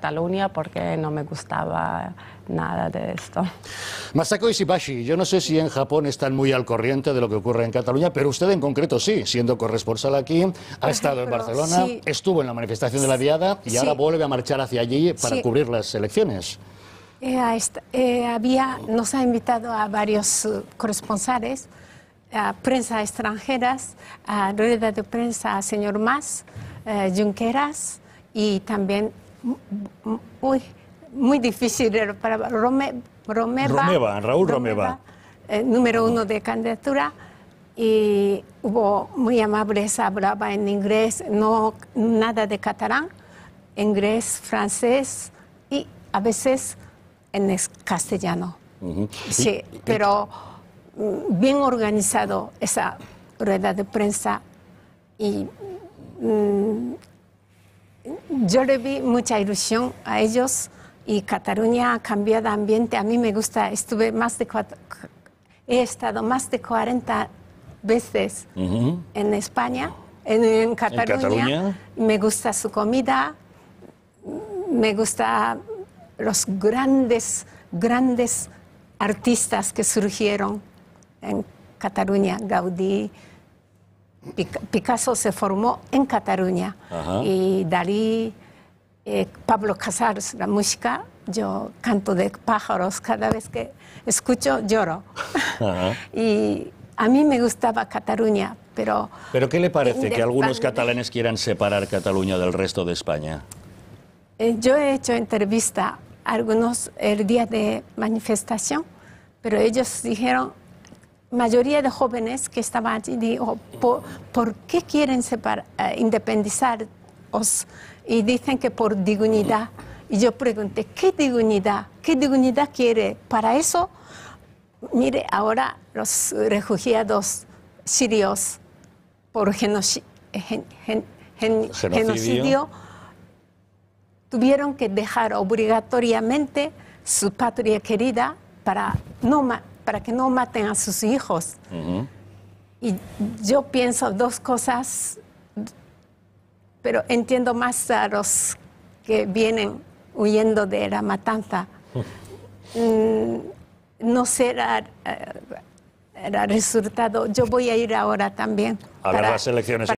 Cataluña porque no me gustaba nada de esto. Masako Ishibashi, yo no sé si en Japón están muy al corriente de lo que ocurre en Cataluña, pero usted en concreto sí, siendo corresponsal aquí, ha estado en Barcelona, estuvo en la manifestación de la Diada y ahora vuelve a marchar hacia allí para cubrir las elecciones. Eh, eh, había, nos ha invitado a varios eh, corresponsales, a prensa extranjeras, a rueda de prensa, a señor Mas, Junqueras y también muy, muy difícil eh, para Romeva, Raúl Romeva, eh, número uno de candidatura y hubo muy amables, hablaba en inglés, no nada de catalán, inglés, francés y a veces en castellano. Sí, pero mm, bien organizado esa rueda de prensa y mm, yo le vi mucha ilusión a ellos y Cataluña ha cambiado ambiente. A mí me gusta, estuve más de he estado más de 40 veces en España, en, Cataluña. Me gusta su comida, me gusta los grandes, grandes artistas que surgieron en Cataluña, Gaudí, Picasso se formó en Cataluña y Dalí, eh, Pablo Casals, la música, yo canto de pájaros, cada vez que escucho lloro. y a mí me gustaba Cataluña, pero... ¿Pero qué le parece que algunos catalanes quieran separar Cataluña del resto de España? Eh, yo he hecho entrevista a algunos el día de manifestación, pero ellos dijeron mayoría de jóvenes que estaban allí, digo, ¿por, qué quieren separar, eh, independizaros? Y dicen que por dignidad. Y yo pregunté, ¿qué dignidad? ¿Qué dignidad quiere? Para eso, mire, ahora los refugiados sirios por genocidio, genocidio tuvieron que dejar obligatoriamente su patria querida para no para que no maten a sus hijos. Y yo pienso dos cosas, pero entiendo más a los que vienen huyendo de la matanza. Mm, no será el eh, resultado. Yo voy a ir ahora también. A las elecciones.